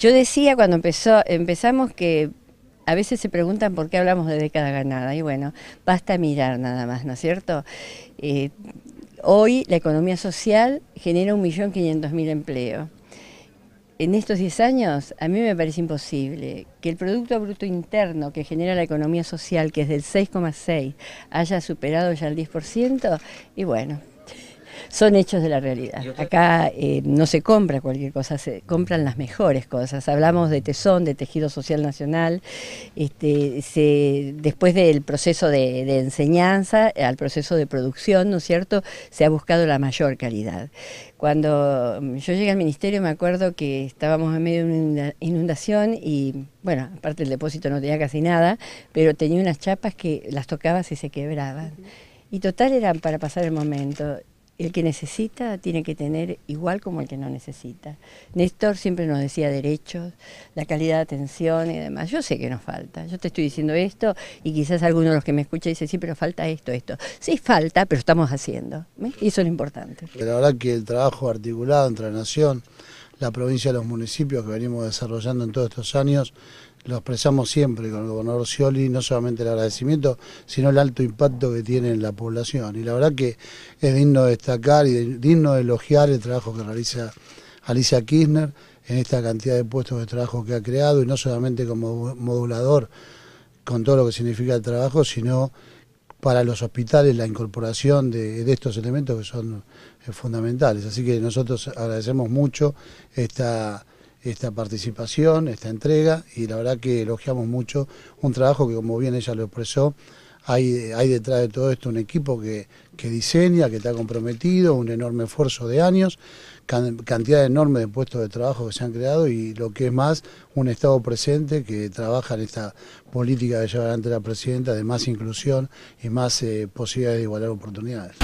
Yo decía cuando empezó, empezamos que a veces se preguntan por qué hablamos de década ganada y bueno, basta mirar nada más, ¿no es cierto? Eh, hoy la economía social genera 1.500.000 empleos. En estos 10 años a mí me parece imposible que el Producto Bruto Interno que genera la economía social, que es del 6,6, haya superado ya el 10%, y bueno, son hechos de la realidad. Acá eh, no se compra cualquier cosa, se compran las mejores cosas. Hablamos de tesón, de tejido social nacional, este, después del proceso de, enseñanza, al proceso de producción, ¿no es cierto?, se ha buscado la mayor calidad. Cuando yo llegué al ministerio me acuerdo que estábamos en medio de una inundación y, bueno, aparte el depósito no tenía casi nada, pero tenía unas chapas que las tocabas y se quebraban. Y total eran para pasar el momento el que necesita tiene que tener igual como el que no necesita. Néstor siempre nos decía derechos, la calidad de atención y demás. Yo sé que nos falta. Yo te estoy diciendo esto y quizás alguno de los que me escucha dice, sí, pero falta esto, esto. Sí, falta, pero estamos haciendo. Y eso es lo importante. La verdad que el trabajo articulado entre la nación, la provincia, los municipios que venimos desarrollando en todos estos años, lo expresamos siempre con el gobernador Scioli, no solamente el agradecimiento, sino el alto impacto que tiene en la población. Y la verdad que es digno destacar y digno de elogiar el trabajo que realiza Alicia Kirchner en esta cantidad de puestos de trabajo que ha creado, y no solamente como modulador con todo lo que significa el trabajo, sino para los hospitales la incorporación de, estos elementos que son eh, fundamentales. Así que nosotros agradecemos mucho esta, esta participación, esta entrega y la verdad que elogiamos mucho un trabajo que como bien ella lo expresó, hay, hay detrás de todo esto un equipo que diseña, que está comprometido, un enorme esfuerzo de años cantidad enorme de puestos de trabajo que se han creado y lo que es más, un Estado presente que trabaja en esta política que lleva adelante la Presidenta de más inclusión y más eh, posibilidades de igualar oportunidades.